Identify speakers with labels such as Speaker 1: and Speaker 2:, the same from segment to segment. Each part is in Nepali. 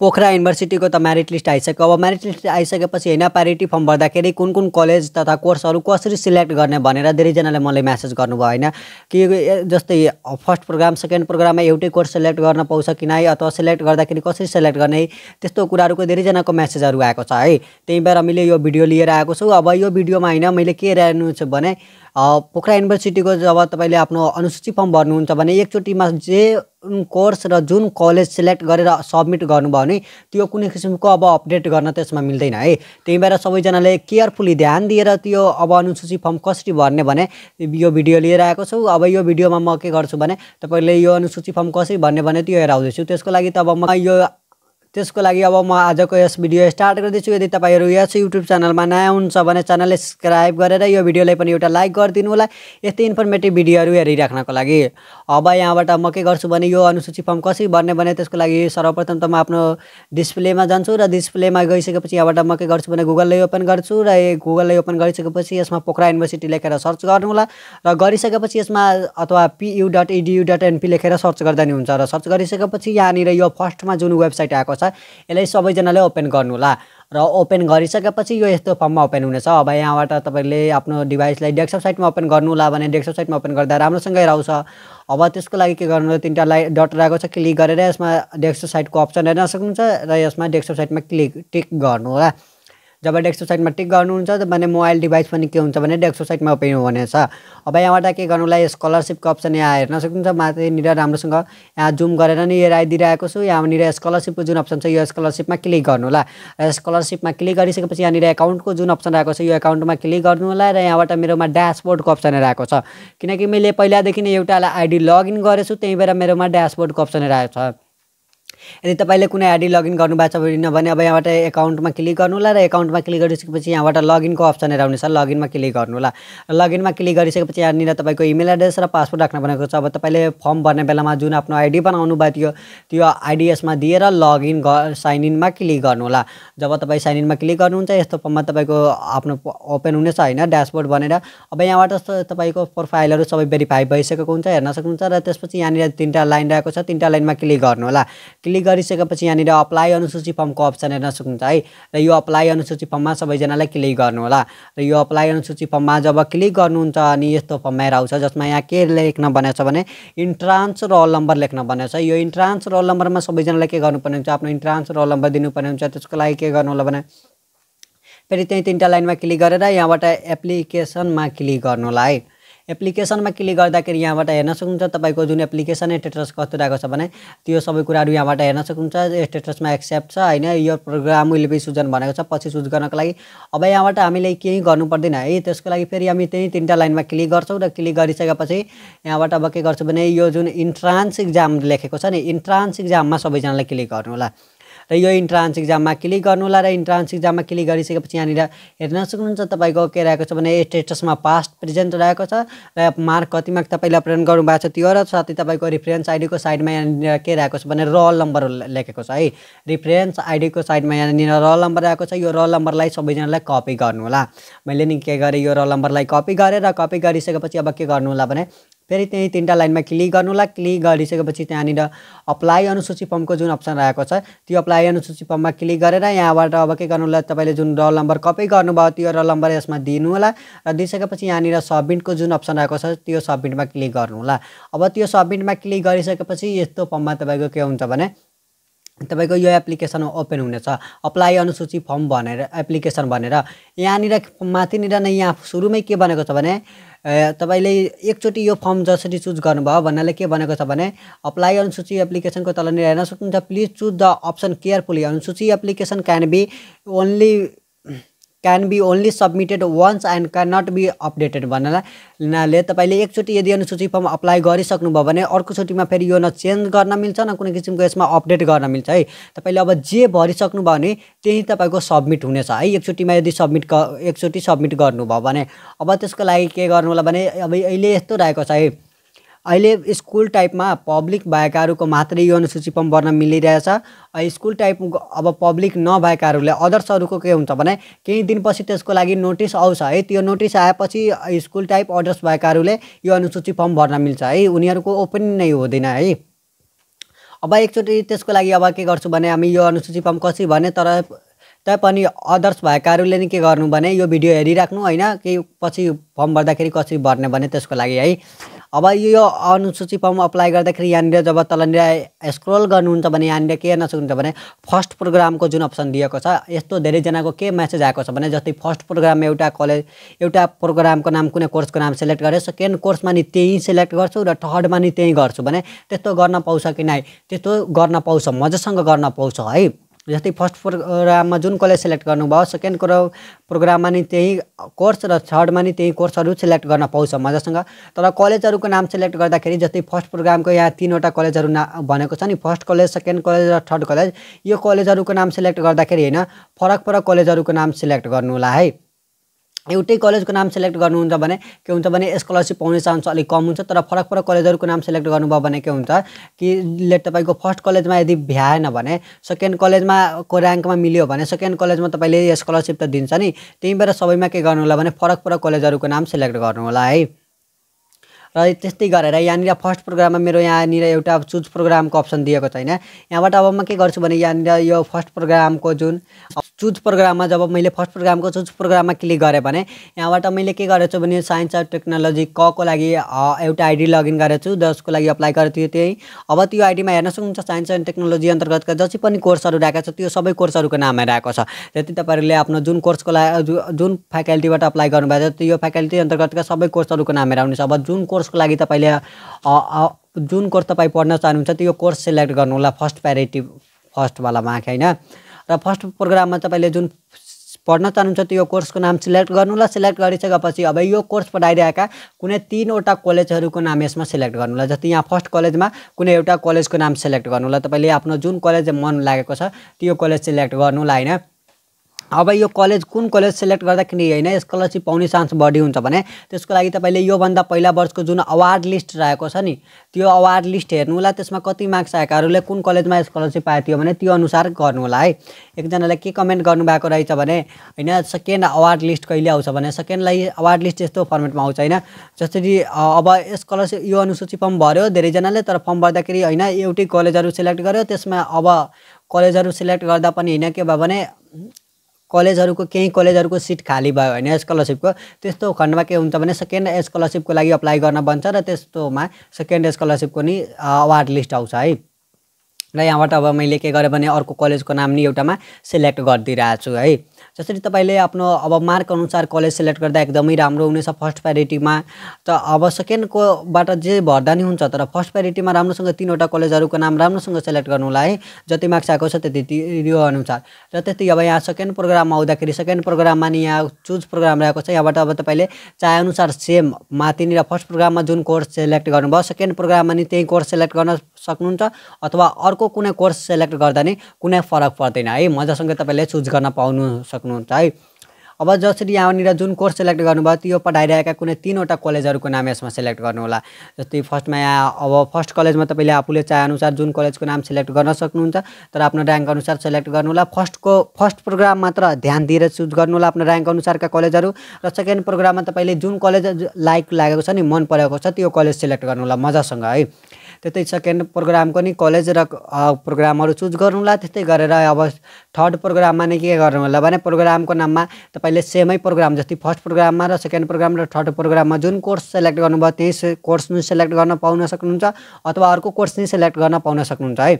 Speaker 1: पोखरा युनिभर्सिटीको त मेरिट लिस्ट आइसक्यो अब मेरिट लिस्ट आइसकेपछि होइन प्यारिटी फर्म भर्दाखेरि कुन कुन कलेज तथा कोर्सहरू कसरी सिलेक्ट गर्ने भनेर धेरैजनाले मलाई म्यासेज गर्नुभयो होइन कि जस्तै फर्स्ट प्रोग्राम सेकेन्ड प्रोग्राममा एउटै कोर्स सेलेक्ट गर्न पाउँछ कि नै अथवा सेलेक्ट गर्दाखेरि कसरी सेलेक्ट गर्ने त्यस्तो कुराहरूको धेरैजनाको म्यासेजहरू आएको छ है त्यही भएर मैले यो भिडियो लिएर आएको छु अब यो भिडियोमा होइन मैले के हेर्नु छु भने पोखरा युनिभर्सिटीको जब तपाईँले आफ्नो अनुसूची फर्म भर्नुहुन्छ भने एकचोटिमा जे कोर्स र जुन कलेज सिलेक्ट गरेर सब्मिट गर्नुभयो भने त्यो कुनै किसिमको अब अपडेट गर्न त्यसमा मिल्दैन है त्यही भएर सबैजनाले केयरफुली ध्यान दिएर त्यो अब अनुसूची फर्म कसरी भर्ने भने यो भिडियो लिएर आएको छु अब यो भिडियोमा म के गर्छु भने तपाईँले यो अनुसूची फर्म कसरी भर्ने भने त्यो हेराउँदैछु त्यसको लागि त अब म यो त्यसको लागि अब म आजको यस भिडियो स्टार्ट गर्दैछु यदि तपाईँहरू यस युट्युब च्यानलमा नयाँ हुनुहुन्छ भने च्यानलले सब्सक्राइब गरेर यो भिडियोलाई पनि एउटा लाइक गरिदिनु होला यस्तै इन्फर्मेटिभ भिडियोहरू हेरिराख्नको लागि अब यहाँबाट म के गर्छु भने यो अनुसूची फर्म कसरी भर्ने भने त्यसको लागि सर्वप्रथम त म आफ्नो डिस्प्लेमा जान्छु र डिस्प्लेमा गइसकेपछि यहाँबाट म के गर्छु भने गुगललाई ओपन गर्छु र गुगललाई ओपन गरिसकेपछि यसमा पोखरा युनिभर्सिटी लेखेर सर्च गर्नु होला र गरिसकेपछि यसमा अथवा PU dot EDU dot NP लेखेर सर्च गर्दा नि हुन्छ र सर्च गरिसकेपछि यहाँनिर यो फर्स्टमा जुन वेबसाइट आएको छ यसलाई सबैजनाले ओपन गर्नु होला र ओपन गरिसकेपछि यो यस्तो फर्ममा ओपन हुनेछ अब यहाँबाट तपाईँले आफ्नो डिभाइसलाई डेस्कटप साइटमा ओपन गर्नु होला भने डेस्कटप साइटमा ओपन गर्दा राम्रोसँग आउँछ अब त्यसको लागि के गर्नु तिनवटा लाइ डट आएको छ क्लिक गरेर यसमा डेस्कटप साइटको अप्सन हेर्न सक्नुहुन्छ र यसमा डेस्कटप साइटमा क्लिक टिक गर्नु होला जब डेक्सो साइडमा टिक गर्नुहुन्छ त भने मोबाइल डिभाइस पनि के हुन्छ भने डेक्सो साइडमा ओपन हो भनेछ अब यहाँबाट के गर्नुलाई स्कलरसिपको अप्सन यहाँ हेर्न सक्नुहुन्छ माथिनिर राम्रोसँग यहाँ जुम गरेर नि यहाँ आइदिइरहेको छु यहाँनिर स्कलरसिपको जुन अप्सन छ यो स्कलरसिपमा क्लिक गर्नु होला र स्कलरसिपमा क्लिक गरिसकेपछि यहाँनिर एकाउन्टको जुन अप्सन आएको छ यो एकाउन्टमा क्लिक गर्नु होला र यहाँबाट मेरोमा ड्यासबोर्डको अप्सन आएको छ किनकि मैले पहिलादेखि नै एउटालाई आइडी लगइन गरेछु त्यही भएर मेरोमा ड्यासबोर्डको अप्सन आएको छ यदि तपाईँले कुनै आइडी लगइन गर्नुभएको छ भने अब यहाँबाट एकाउन्टमा क्लिक गर्नु होला र एकाउन्टमा क्लिक गरिसकेपछि यहाँबाट लगइनको अप्सनहरू आउनेछ लगइनमा क्लिक गर्नु होला लगइनमा क्लिक गरिसकेपछि यहाँनिर तपाईँको इमेल एड्रेस र पासवर्ड राख्न भनेको छ अब तपाईँले फर्म भर्ने बेलामा जुन आफ्नो आइडी बनाउनु भएको थियो त्यो आइडी यसमा दिएर लगइन ग साइन इनमा क्लिक होला जब तपाईँ साइन इनमा क्लिक गर्नुहुन्छ यस्तो फर्ममा तपाईँको आफ्नो ओपन हुनेछ होइन ड्यासबोर्ड बनेर अब यहाँबाट तपाईँको प्रोफाइलहरू सबै भेरिफाई भइसकेको हुन्छ हेर्न सक्नुहुन्छ र त्यसपछि यहाँनिर तिनवटा लाइन रहेको छ तिनवटा लाइनमा क्लिक गर्नु होला क्लिक गरिसकेपछि यहाँनिर अप्लाई अनुसूची फर्मको अप्सन हेर्न सक्नुहुन्छ है र यो अप्लाई अनुसूची फर्ममा सबैजनालाई क्लिक गर्नु होला र यो अप्लाई अनुसूची फर्ममा जब क्लिक गर्नुहुन्छ अनि यस्तो फर्म आएर आउँछ जसमा यहाँ के लेख्न भनेको छ भने इन्ट्रान्स रोल नम्बर लेख्न भनेको छ यो इन्ट्रान्स रोल नम्बरमा सबैजनालाई के गर्नुपर्ने हुन्छ आफ्नो इन्ट्रान्स रोल नम्बर दिनुपर्ने हुन्छ त्यसको लागि के गर्नु होला भने फेरि त्यही तिनवटा लाइनमा क्लिक गरेर यहाँबाट एप्लिकेसनमा क्लिक गर्नु होला है एप्लिकेसनमा क्लिक गर्दाखेरि यहाँबाट हेर्न सक्नुहुन्छ तपाईँको जुन एप्लिकेसन स्टेटस कस्तो रहेको छ भने त्यो सबै कुराहरू यहाँबाट हेर्न सक्नुहुन्छ स्टेटसमा एक्सेप्ट छ होइन यो प्रोग्राम उहिले बि सुजन भनेको छ पछि सुज गर्नको लागि अब यहाँबाट हामीले केही गर्नु पर्दैन है त्यसको लागि फेरि हामी त्यही तिनवटा लाइनमा क्लिक गर्छौँ र क्लिक गरिसकेपछि यहाँबाट अब के गर्छौँ भने यो जुन इन्ट्रान्स इक्जाम लेखेको छ नि इन्ट्रान्स इक्जाममा सबैजनालाई क्लिक गर्नु होला र यो इन्ट्रान्स इक्जाममा क्लिक गर्नु होला र इन्ट्रान्स इक्जाममा क्लिक गरिसकेपछि यहाँनिर हेर्न सक्नुहुन्छ तपाईँको के रहेको छ भने स्टेटसमा पास्ट प्रेजेन्ट रहेको छ र मार्क कतिमा तपाईँले अप्रेन्ट गर्नुभएको छ त्यो र साथै तपाईँको रिफरेन्स आइडीको साइडमा यहाँनिर के रहेको छ भने रल नम्बर लेखेको छ है रिफरेन्स आइडीको साइडमा यहाँनिर रल नम्बर रहेको छ यो रल नम्बरलाई सबैजनालाई कपी होला मैले नि के गरेँ यो रल नम्बरलाई कपी गरेँ र कपी गरिसकेपछि अब के गर्नु होला भने फेरि त्यहीँ तिनवटा लाइनमा क्लिक गर्नुहोला क्लिक गरिसकेपछि त्यहाँनिर अप्लाई अनुसूची फर्मको जुन अप्सन रहेको छ त्यो अप्लाई अनुसूची फर्ममा क्लिक गरेर यहाँबाट अब के गर्नु होला तपाईँले जुन रल नम्बर कपी गर्नुभयो त्यो रल नम्बर यसमा दिनुहोला र दिइसकेपछि यहाँनिर सबमिटको जुन अप्सन रहेको छ त्यो सबमिटमा क्लिक गर्नु होला अब त्यो सबमिटमा क्लिक गरिसकेपछि यस्तो फर्ममा तपाईँको के हुन्छ भने तपाईँको यो एप्लिकेसन ओपन हुनेछ अप्लाई अनुसूची फर्म भनेर एप्लिकेसन भनेर यहाँनिर माथिनिर नै यहाँ सुरुमै के भनेको छ भने तपाईँले एकचोटि यो फर्म जसरी चुज गर्नुभयो भन्नाले के भनेको छ भने अप्लाई अनुसूची एप्लिकेसनको तलनिर हेर्न सक्नुहुन्छ please choose the option carefully अनुसूची application can be only can be only submitted once and can not be updated भन्नाले तपाईँले एकचोटि यदि अनुसूची फर्म अप्लाई गरिसक्नुभयो भने अर्कोचोटिमा फेरि यो न चेन्ज गर्न मिल्छ न कुनै किसिमको यसमा अपडेट गर्न मिल्छ है तपाईँले अब जे भरिसक्नुभयो भने त्यही तपाईँको सब्मिट हुनेछ है एकचोटिमा यदि सब्मिट एकचोटि सब्मिट गर्नुभयो भने अब त्यसको लागि के गर्नु होला भने अब अहिले यस्तो रहेको छ है अहिले स्कुल टाइपमा पब्लिक भएकाहरूको मात्रै यो अनुसूची फर्म भर्न मिलिरहेछ स्कुल टाइप अब पब्लिक नभएकाहरूले अदर्सहरूको के हुन्छ भने केही दिनपछि त्यसको लागि नोटिस आउँछ है त्यो नोटिस आएपछि स्कुल टाइप अदर्स भएकाहरूले यो अनुसूची फर्म भर्न मिल्छ है उनीहरूको ओपन नै हुँदैन है अब एकचोटि त्यसको लागि अब के गर्छु भने हामी यो अनुसूची फर्म कसरी भने तर तैपनि अदर्स भएकाहरूले नि के गर्नु भने यो भिडियो हेरिराख्नु होइन केही पछि फर्म भर्दाखेरि कसरी भर्ने भने त्यसको लागि है अब यो अनुसूची फर्म अप्लाई गर्दाखेरि यहाँनिर जब तलनिर स्क्रोल गर्नुहुन्छ भने यहाँनिर के हेर्न सक्नुहुन्छ भने फर्स्ट प्रोग्रामको जुन अप्सन दिएको छ यस्तो धेरैजनाको के मेसेज आएको छ भने जस्तै फर्स्ट प्रोग्राम एउटा कलेज एउटा प्रोग्रामको नाम कुनै कोर्सको नाम सेलेक्ट गरेँ सेकेन्ड कोर्समा नि त्यही सेलेक्ट गर्छु र थर्डमा नि त्यहीँ गर्छु भने त्यस्तो गर्न पाउँछ कि नै त्यस्तो गर्न पाउँछ मजासँग गर्न पाउँछ है जस्तै फर्स्ट प्रोग्राममा जुन कलेज सेलेक्ट गर्नुभयो सेकेन्ड कुरो प्रोग्राममा नि त्यही कोर्स र थर्डमा नि त्यही कोर्सहरू सेलेक्ट गर्न पाउँछ मजासँग तर कलेजहरूको नाम सेलेक्ट गर्दाखेरि जस्तै फर्स्ट प्रोग्रामको यहाँ तिनवटा कलेजहरू ना भनेको छ नि फर्स्ट कलेज सेकेन्ड कलेज र थर्ड कलेज यो कलेजहरूको नाम सेलेक्ट गर्दाखेरि होइन फरक फरक कलेजहरूको नाम सेलेक्ट गर्नु होला है एउटै कलेजको नाम सेलेक्ट गर्नुहुन्छ भने के हुन्छ भने स्कलरसिप पाउने चान्स अलिक कम हुन्छ तर फरक फरक कलेजहरूको नाम सेलेक्ट गर्नुभयो भने के हुन्छ कि लेट तपाईँको फर्स्ट कलेजमा यदि भ्याएन भने सेकेन्ड कलेजमा को ऱ्याङ्कमा मिल्यो भने सेकेन्ड कलेजमा तपाईँले स्कलरसिप त दिन्छ नि त्यही भएर सबैमा के गर्नु होला भने फरक फरक कलेजहरूको नाम सेलेक्ट गर्नु होला है र त्यस्तै गरेर यहाँनिर फर्स्ट प्रोग्राममा मेरो यहाँनिर एउटा चुज प्रोग्रामको अप्सन दिएको छैन यहाँबाट अब म के गर्छु भने यहाँनिर यो फर्स्ट प्रोग्रामको जुन चुज प्रोग्राममा जब मैले फर्स्ट प्रोग्रामको चुज प्रोग्राममा क्लिक गरेँ भने यहाँबाट मैले के गरेको छु भने साइन्स एन्ड टेक्नोलोजी क को लागि एउटा आइडी लगइन गरेको छु जसको लागि अप्लाई गरेको थियो त्यही अब त्यो आइडीमा हेर्न सक्नुहुन्छ साइन्स एन्ड टेक्नोलोजी अन्तर्गतका जति पनि कोर्सहरू राखेको छ त्यो सबै कोर्सहरूको नाम राखेको छ त्यति तपाईँहरूले आफ्नो जुन कोर्सको लागि जुन फ्याकल्टीबाट अप्लाई गर्नुभएको छ त्यो फ्याकल्टी अन्तर्गतका सबै कोर्सहरूको नाम हेराउनेछ अब जुन कोर्सको लागि तपाईँले जुन कोर्स तपाईँ पढ्न चाहनुहुन्छ त्यो कोर्स सेलेक्ट गर्नु होला फर्स्ट प्यारिटी फर्स्टवालामा होइन र फर्स्ट प्रोग्राममा तपाईँले जुन पढ्न चाहनुहुन्छ त्यो कोर्सको नाम सिलेक्ट गर्नु ल सिलेक्ट गरिसकेपछि अब यो कोर्स पढाइरहेका कुनै तिनवटा कलेजहरूको नाम यसमा सिलेक्ट गर्नु होला जस्तै यहाँ फर्स्ट कलेजमा कुनै एउटा कलेजको नाम सिलेक्ट गर्नु होला तपाईँले आफ्नो जुन कलेज मन लागेको छ त्यो कलेज सिलेक्ट गर्नु होला होइन अब यो कलेज कुन कलेज सेलेक्ट गर्दाखेरि होइन स्कलरसिप पाउने चान्स बढी हुन्छ भने त्यसको लागि तपाईँले योभन्दा पहिला वर्षको जुन अवार्ड लिस्ट रहेको छ नि त्यो अवार्ड लिस्ट हेर्नु होला त्यसमा कति मार्क्स आएकाहरूले कुन कलेजमा स्कलरसिप पाएको थियो भने त्यो अनुसार गर्नु होला है एकजनाले के कमेन्ट गर्नुभएको रहेछ भने होइन सेकेन्ड अवार्ड लिस्ट कहिले आउँछ भने सेकेन्डलाई अवार्ड लिस्ट यस्तो फर्मेटमा आउँछ होइन जसरी अब स्कलरसिप यो अनुसूची फर्म भऱ्यो धेरैजनाले तर फर्म भर्दाखेरि होइन एउटै कलेजहरू सेलेक्ट गर्यो त्यसमा अब कलेजहरू सेलेक्ट गर्दा पनि होइन के भयो भने कलेजहरूको केही कलेजहरूको सिट खाली भयो होइन स्कलरसिपको त्यस्तो खण्डमा के हुन्छ भने सेकेन्ड स्कलरसिपको लागि अप्लाई गर्न बन्छ र त्यस्तोमा सेकेन्ड स्कलरसिपको नि अवार्ड लिस्ट आउँछ है र यहाँबाट अब मैले के गरेँ भने अर्को कलेजको नाम नि एउटामा सेलेक्ट गरिदिइरहेको छु है जसरी तपाईँले आफ्नो अब मार्क अनुसार कलेज सेलेक्ट गर्दा एकदमै राम्रो हुनेछ फर्स्ट प्रायोरिटीमा त अब सेकेन्डकोबाट जे भर्दा नि हुन्छ तर फर्स्ट प्रायोरिटीमा राम्रोसँग तिनवटा कलेजहरूको नाम राम्रोसँग सेलेक्ट गर्नु होला है जति मार्क्स आएको छ त्यति यो अनुसार र त्यति अब यहाँ सेकेन्ड प्रोग्राममा आउँदाखेरि सेकेन्ड प्रोग्राममा नि यहाँ चुज प्रोग्राम रहेको छ यहाँबाट अब तपाईँले चाहेअनुसार सेम माथिनिर फर्स्ट प्रोग्राममा जुन कोर्स सेलेक्ट गर्नुभयो सेकेन्ड प्रोग्राममा नि त्यही कोर्स सेलेक्ट गर्न सक्नुहुन्छ अथवा अर्को अर्को कुनै कोर्स सेलेक्ट गर्दा नै कुनै फरक पर्दैन है मजासँग तपाईँले चुज गर्न पाउनु सक्नुहुन्छ है अब जसरी यहाँनिर जुन कोर्स सेलेक्ट गर्नुभयो त्यो पढाइरहेका कुनै तिनवटा कलेजहरूको नाम यसमा सेलेक्ट गर्नु होला जस्तै फर्स्टमा यहाँ अब फर्स्ट कलेजमा तपाईँले आफूले चाहेअनुसार जुन कलेजको नाम सेलेक्ट गर्न सक्नुहुन्छ तर आफ्नो ऱ्याङ्क अनुसार सेलेक्ट गर्नुहोला फर्स्टको फर्स्ट प्रोग्राम मात्र ध्यान दिएर चुज होला आफ्नो ऱ्याङ्क अनुसारका कलेजहरू र सेकेन्ड प्रोग्राममा तपाईँले जुन कलेज लाइक लागेको छ नि मन परेको छ त्यो कलेज सेलेक्ट गर्नु होला मजासँग है त्यतै सेकेन्ड प्रोग्रामको नि कलेज र प्रोग्रामहरू चुज गर्नुहोला त्यस्तै गरेर अब थर्ड प्रोग्राममा नै के गर्नु होला भने प्रोग्रामको नाममा तपाईँले सेमै प्रोग्राम जस्तै फर्स्ट प्रोग्राममा र सेकेन्ड प्रोग्राम र थर्ड प्रोग्राममा जुन कोर्स सेलेक्ट गर्नुभयो त्यही कोर्स नै सेलेक्ट गर्न पाउन सक्नुहुन्छ अथवा अर्को कोर्स नै सेलेक्ट गर्न पाउन सक्नुहुन्छ है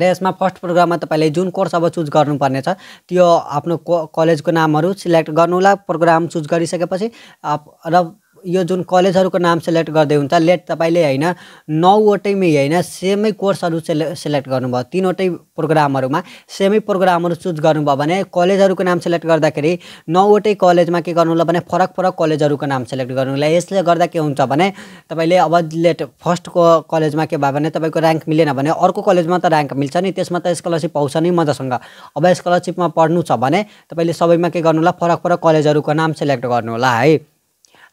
Speaker 1: र यसमा फर्स्ट प्रोग्राममा तपाईँले जुन कोर्स अब चुज गर्नुपर्ने छ त्यो आफ्नो को कलेजको नामहरू सिलेक्ट गर्नुहोला प्रोग्राम चुज गरिसकेपछि र यो जुन कलेजहरूको नाम सेलेक्ट गर्दै हुन्छ लेट तपाईँले होइन नौवटैमै होइन सेमै कोर्सहरू सेले सेलेक्ट गर्नुभयो तिनवटै प्रोग्रामहरूमा सेमै प्रोग्रामहरू चुज गर्नुभयो भने कलेजहरूको नाम सेलेक्ट गर्दाखेरि नौवटै कलेजमा के गर्नु होला भने फरक फरक कलेजहरूको नाम सेलेक्ट होला यसले गर्दा के हुन्छ भने तपाईँले अब लेट फर्स्टको कलेजमा के भयो भने तपाईँको ऱ्याङ्क मिलेन भने अर्को कलेजमा त ऱ्याङ्क मिल्छ नि त्यसमा त स्कलरसिप पाउँछ नि मजासँग अब स्कलरसिपमा पढ्नु छ भने तपाईँले सबैमा के गर्नु होला फरक फरक कलेजहरूको नाम सेलेक्ट गर्नु होला है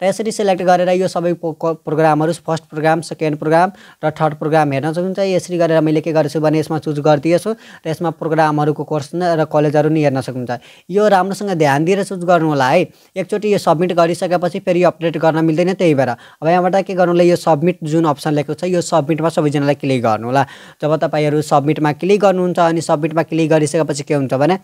Speaker 1: र यसरी सेलेक्ट गरेर यो सबै प्रोग्रामहरू फर्स्ट प्रोग्राम सेकेन्ड प्रोग्राम र थर्ड प्रोग्राम हेर्न सक्नुहुन्छ यसरी गरेर मैले के गर्छु भने यसमा चुज गरिदिएछु र यसमा प्रोग्रामहरूको कोर्स र कलेजहरू नि हेर्न सक्नुहुन्छ यो राम्रोसँग ध्यान दिएर चुज गर्नु होला है एकचोटि यो सब्मिट गरिसकेपछि फेरि अपडेट गर्न मिल्दैन त्यही भएर अब यहाँबाट के गर्नु गर्नुलाई यो सब्मिट जुन अप्सन लिएको छ यो सब्मिटमा सबैजनालाई क्लिक गर्नु होला जब तपाईँहरू सब्मिटमा क्लिक गर्नुहुन्छ अनि सब्मिटमा क्लिक गरिसकेपछि के हुन्छ भने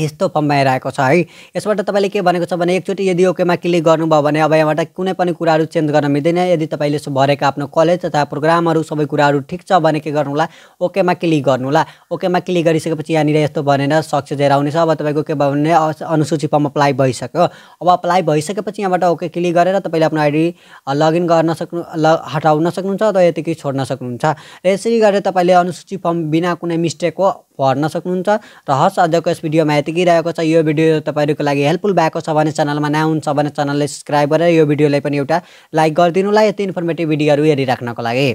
Speaker 1: यस्तो फर्ममा आएको छ है यसबाट तपाईँले के भनेको छ भने एकचोटि यदि ओकेमा क्लिक गर्नुभयो भने अब यहाँबाट कुनै पनि कुराहरू चेन्ज गर्न मिल्दैन यदि तपाईँले भरेका आफ्नो कलेज तथा प्रोग्रामहरू सबै कुराहरू ठिक छ भने के गर्नु गर्नुहोला ओकेमा क्लिक गर्नु गर्नुहोला ओकेमा क्लिक गरिसकेपछि यहाँनिर यस्तो भनेर सक्सेस आउनेछ अब तपाईँको के भयो भने अनुसूची फर्म अप्लाई भइसक्यो अब अप्लाई भइसकेपछि यहाँबाट ओके क्लिक गरेर तपाईँले आफ्नो आइडी लगइन गर्न सक्नु ल हटाउन सक्नुहुन्छ अथवा यतिकै छोड्न सक्नुहुन्छ र यसरी गरेर तपाईँले अनुसूची फर्म बिना कुनै मिस्टेक हो पढ्न सक्नुहुन्छ र हस् आजको यस भिडियोमा यतिकै रहेको छ यो भिडियो तपाईँहरूको लागि हेल्पफुल भएको छ भने च्यानलमा नहुन्छ भने च्यानललाई सब्सक्राइब गरेर यो भिडियोलाई पनि एउटा लाइक गरिदिनुलाई यति इन्फर्मेटिभ भिडियोहरू हेरिराख्नको लागि